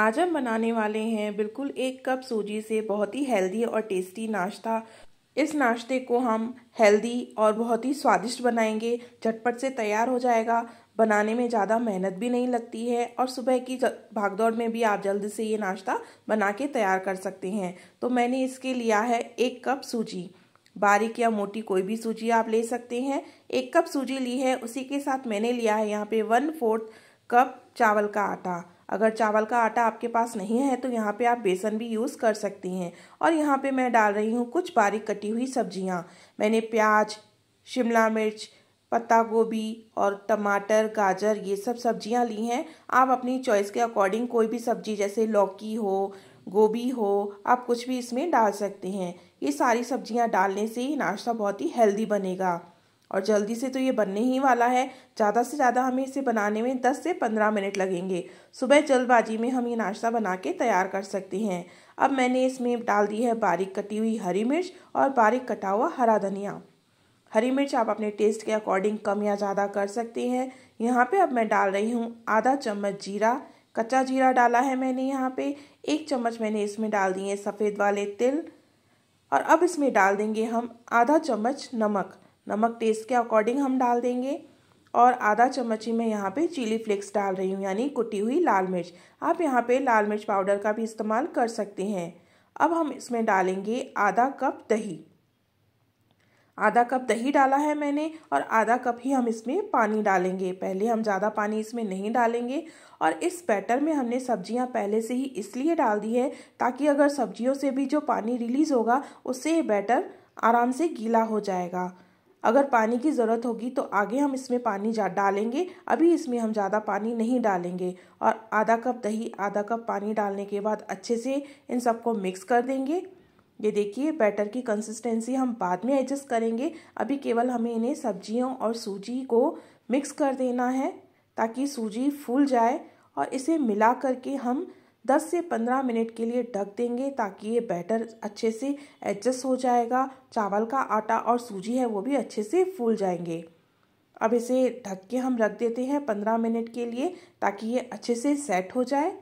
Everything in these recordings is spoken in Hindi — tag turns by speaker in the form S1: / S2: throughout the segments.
S1: आज हम बनाने वाले हैं बिल्कुल एक कप सूजी से बहुत ही हेल्दी और टेस्टी नाश्ता इस नाश्ते को हम हेल्दी और बहुत ही स्वादिष्ट बनाएंगे झटपट से तैयार हो जाएगा बनाने में ज़्यादा मेहनत भी नहीं लगती है और सुबह की भागदौड़ में भी आप जल्द से ये नाश्ता बना के तैयार कर सकते हैं तो मैंने इसके लिया है एक कप सूजी बारीक या मोटी कोई भी सूजी आप ले सकते हैं एक कप सूजी ली है उसी के साथ मैंने लिया है यहाँ पे वन फोर्थ कप चावल का आटा अगर चावल का आटा आपके पास नहीं है तो यहाँ पे आप बेसन भी यूज़ कर सकती हैं और यहाँ पे मैं डाल रही हूँ कुछ बारीक कटी हुई सब्जियाँ मैंने प्याज शिमला मिर्च पत्ता गोभी और टमाटर गाजर ये सब सब्जियाँ ली हैं आप अपनी चॉइस के अकॉर्डिंग कोई भी सब्जी जैसे लौकी हो गोभी हो आप कुछ भी इसमें डाल सकते हैं ये सारी सब्जियाँ डालने से ही नाश्ता बहुत ही हेल्दी बनेगा और जल्दी से तो ये बनने ही वाला है ज़्यादा से ज़्यादा हमें इसे बनाने में 10 से 15 मिनट लगेंगे सुबह जल्दबाजी में हम ये नाश्ता बना के तैयार कर सकते हैं अब मैंने इसमें डाल दी है बारीक कटी हुई हरी मिर्च और बारीक कटा हुआ हरा धनिया हरी मिर्च आप अपने टेस्ट के अकॉर्डिंग कम या ज़्यादा कर सकते हैं यहाँ पे अब मैं डाल रही हूँ आधा चम्मच जीरा कच्चा जीरा डाला है मैंने यहाँ पे एक चम्मच मैंने इसमें डाल दिए सफ़ेद वाले तिल और अब इसमें डाल देंगे हम आधा चम्मच नमक नमक टेस्ट के अकॉर्डिंग हम डाल देंगे और आधा चम्मच ही मैं यहाँ पे चिली फ्लेक्स डाल रही हूँ यानी कुटी हुई लाल मिर्च आप यहाँ पे लाल मिर्च पाउडर का भी इस्तेमाल कर सकते हैं अब हम इसमें डालेंगे आधा कप दही आधा कप दही डाला है मैंने और आधा कप ही हम इसमें पानी डालेंगे पहले हम ज़्यादा पानी इसमें नहीं डालेंगे और इस बैटर में हमने सब्जियां पहले से ही इसलिए डाल दी है ताकि अगर सब्जियों से भी जो पानी रिलीज़ होगा उससे ये बैटर आराम से गीला हो जाएगा अगर पानी की ज़रूरत होगी तो आगे हम इसमें पानी जा डालेंगे अभी इसमें हम ज़्यादा पानी नहीं डालेंगे और आधा कप दही आधा कप पानी डालने के बाद अच्छे से इन सबको मिक्स कर देंगे ये देखिए बैटर की कंसिस्टेंसी हम बाद में एडजस्ट करेंगे अभी केवल हमें इन्हें सब्जियों और सूजी को मिक्स कर देना है ताकि सूजी फूल जाए और इसे मिला करके हम 10 से 15 मिनट के लिए ढक देंगे ताकि ये बैटर अच्छे से एडजस्ट हो जाएगा चावल का आटा और सूजी है वो भी अच्छे से फूल जाएंगे अब इसे ढक के हम रख देते हैं 15 मिनट के लिए ताकि ये अच्छे से सेट हो जाए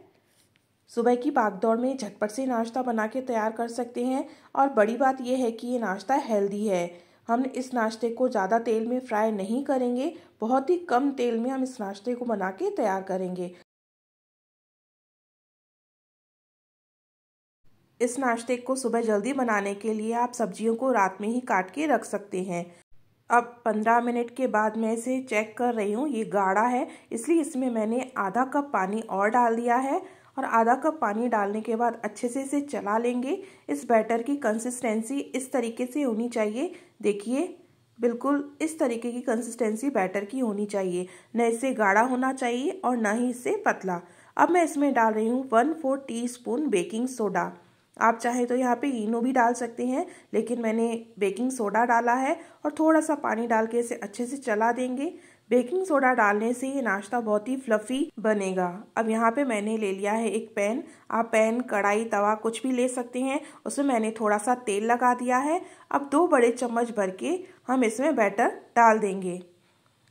S1: सुबह की दौड़ में झटपट से नाश्ता बना के तैयार कर सकते हैं और बड़ी बात यह है कि ये नाश्ता हेल्दी है हम इस नाश्ते को ज़्यादा तेल में फ्राई नहीं करेंगे बहुत ही कम तेल में हम इस नाश्ते को बना के तैयार करेंगे इस नाश्ते को सुबह जल्दी बनाने के लिए आप सब्जियों को रात में ही काट के रख सकते हैं अब 15 मिनट के बाद मैं इसे चेक कर रही हूँ ये गाढ़ा है इसलिए इसमें मैंने आधा कप पानी और डाल दिया है और आधा कप पानी डालने के बाद अच्छे से इसे चला लेंगे इस बैटर की कंसिस्टेंसी इस तरीके से होनी चाहिए देखिए बिल्कुल इस तरीके की कंसिस्टेंसी बैटर की होनी चाहिए न इससे गाढ़ा होना चाहिए और न ही इससे पतला अब मैं इसमें डाल रही हूँ one fourth baking soda आप चाहे तो यहाँ पे इनो भी डाल सकते हैं लेकिन मैंने बेकिंग सोडा डाला है और थोड़ा सा पानी डाल के इसे अच्छे से चला देंगे बेकिंग सोडा डालने से ये नाश्ता बहुत ही फ्लफी बनेगा अब यहाँ पे मैंने ले लिया है एक पैन आप पैन कढ़ाई तवा कुछ भी ले सकते हैं उसमें मैंने थोड़ा सा तेल लगा दिया है अब दो बड़े चम्मच भर के हम इसमें बैटर डाल देंगे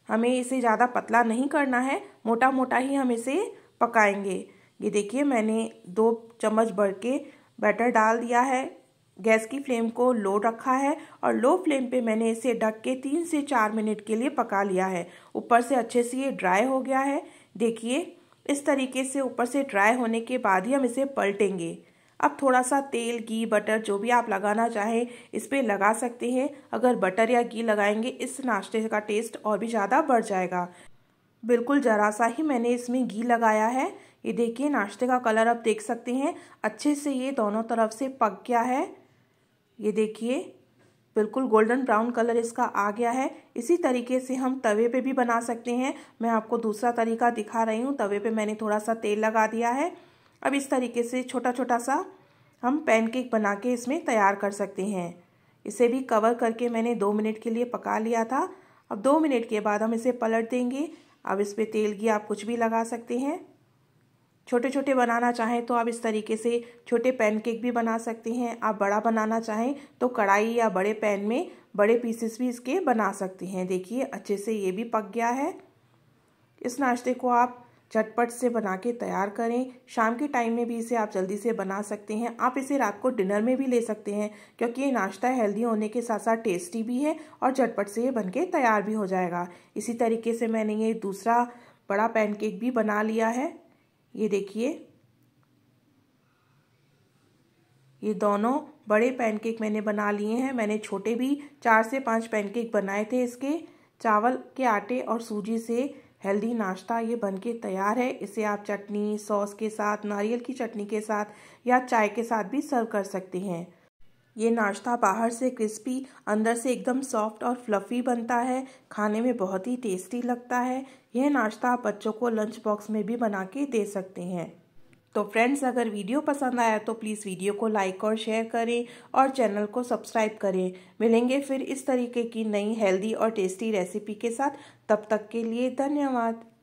S1: हमें इसे ज़्यादा पतला नहीं करना है मोटा मोटा ही हम इसे पकाएंगे ये देखिए मैंने दो चम्मच भर के बैटर डाल दिया है गैस की फ्लेम को लो रखा है और लो फ्लेम पे मैंने इसे ढक के तीन से चार मिनट के लिए पका लिया है ऊपर से अच्छे से ये ड्राई हो गया है देखिए इस तरीके से ऊपर से ड्राई होने के बाद ही हम इसे पलटेंगे अब थोड़ा सा तेल घी बटर जो भी आप लगाना चाहें इस पर लगा सकते हैं अगर बटर या घी लगाएंगे इस नाश्ते का टेस्ट और भी ज़्यादा बढ़ जाएगा बिल्कुल ज़रा सा ही मैंने इसमें घी लगाया है ये देखिए नाश्ते का कलर आप देख सकते हैं अच्छे से ये दोनों तरफ से पक गया है ये देखिए बिल्कुल गोल्डन ब्राउन कलर इसका आ गया है इसी तरीके से हम तवे पे भी बना सकते हैं मैं आपको दूसरा तरीका दिखा रही हूँ तवे पे मैंने थोड़ा सा तेल लगा दिया है अब इस तरीके से छोटा छोटा सा हम पैनकेक बना के इसमें तैयार कर सकते हैं इसे भी कवर करके मैंने दो मिनट के लिए पका लिया था अब दो मिनट के बाद हम इसे पलट देंगे अब इस पर तेल की आप कुछ भी लगा सकते हैं छोटे छोटे बनाना चाहें तो आप इस तरीके से छोटे पैनकेक भी बना सकते हैं आप बड़ा बनाना चाहें तो कढ़ाई या बड़े पैन में बड़े पीसेस भी इसके बना सकते हैं देखिए अच्छे से ये भी पक गया है इस नाश्ते को आप झटपट से बना के तैयार करें शाम के टाइम में भी इसे आप जल्दी से बना सकते हैं आप इसे रात को डिनर में भी ले सकते हैं क्योंकि ये नाश्ता हेल्दी होने के साथ साथ टेस्टी भी है और झटपट से ये बन के तैयार भी हो जाएगा इसी तरीके से मैंने ये दूसरा बड़ा पैनकेक भी बना लिया है ये देखिए ये दोनों बड़े पैनकेक मैंने बना लिए हैं मैंने छोटे भी चार से पांच पैनकेक बनाए थे इसके चावल के आटे और सूजी से हेल्दी नाश्ता ये बनके तैयार है इसे आप चटनी सॉस के साथ नारियल की चटनी के साथ या चाय के साथ भी सर्व कर सकते हैं ये नाश्ता बाहर से क्रिस्पी अंदर से एकदम सॉफ्ट और फ्लफ़ी बनता है खाने में बहुत ही टेस्टी लगता है यह नाश्ता आप बच्चों को लंच बॉक्स में भी बना के दे सकते हैं तो फ्रेंड्स अगर वीडियो पसंद आया तो प्लीज़ वीडियो को लाइक और शेयर करें और चैनल को सब्सक्राइब करें मिलेंगे फिर इस तरीके की नई हेल्दी और टेस्टी रेसिपी के साथ तब तक के लिए धन्यवाद